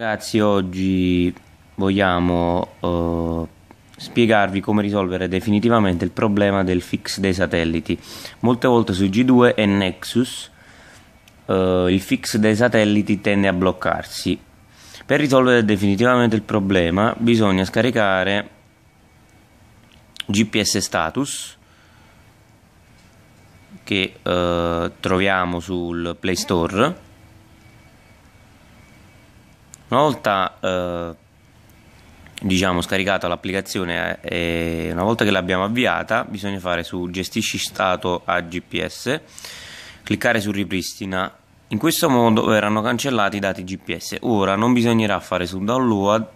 Ragazzi, oggi vogliamo eh, spiegarvi come risolvere definitivamente il problema del fix dei satelliti. Molte volte su G2 e Nexus eh, il fix dei satelliti tende a bloccarsi. Per risolvere definitivamente il problema bisogna scaricare GPS status che eh, troviamo sul Play Store una volta eh, diciamo scaricata l'applicazione eh, e una volta che l'abbiamo avviata bisogna fare su gestisci stato a GPS, cliccare su ripristina. In questo modo verranno cancellati i dati GPS. Ora non bisognerà fare su download,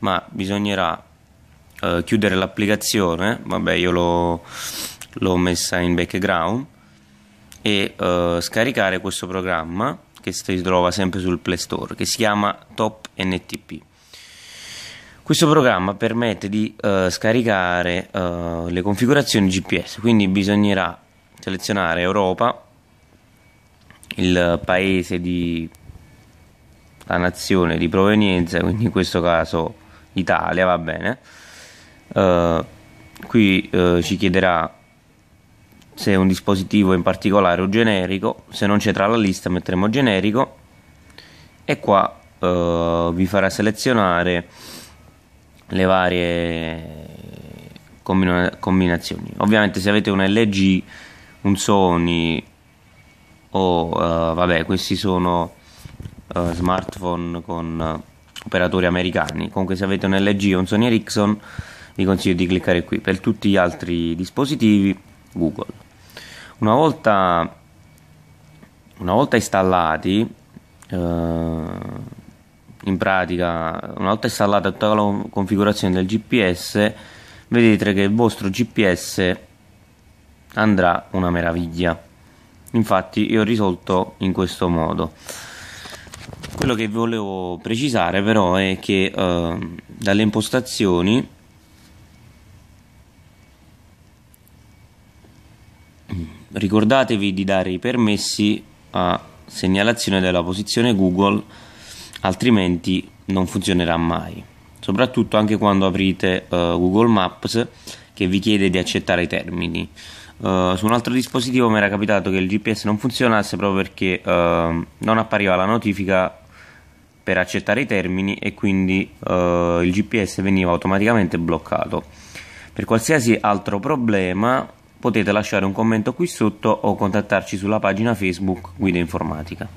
ma bisognerà eh, chiudere l'applicazione. Vabbè, io l'ho messa in background e eh, scaricare questo programma che si trova sempre sul Play Store che si chiama Top NTP. Questo programma permette di eh, scaricare eh, le configurazioni GPS, quindi bisognerà selezionare Europa, il paese di la nazione di provenienza, quindi in questo caso Italia, va bene. Eh, qui eh, ci chiederà se è un dispositivo in particolare o generico, se non c'è tra la lista metteremo generico e qua uh, vi farà selezionare le varie combina- combinazioni. Ovviamente se avete un LG, un Sony o uh, vabbè, questi sono uh, smartphone con operatori americani. Comunque se avete un LG o un Sony Ericsson vi consiglio di cliccare qui. Per tutti gli altri dispositivi Google. Una volta, una volta installati eh, in pratica una volta installata tutta la configurazione del GPS vedrete che il vostro GPS andrà una meraviglia infatti io ho risolto in questo modo quello che volevo precisare però è che eh, dalle impostazioni ricordatevi di dare i permessi a segnalazione della posizione Google altrimenti non funzionerà mai, soprattutto anche quando aprite uh, Google Maps che vi chiede di accettare i termini. Uh, su un altro dispositivo mi era capitato che il GPS non funzionasse proprio perché uh, non appariva la notifica per accettare i termini e quindi il GPS veniva automaticamente bloccato. Per qualsiasi altro problema potete lasciare un commento qui sotto o contattarci sulla pagina Facebook Guida Informatica.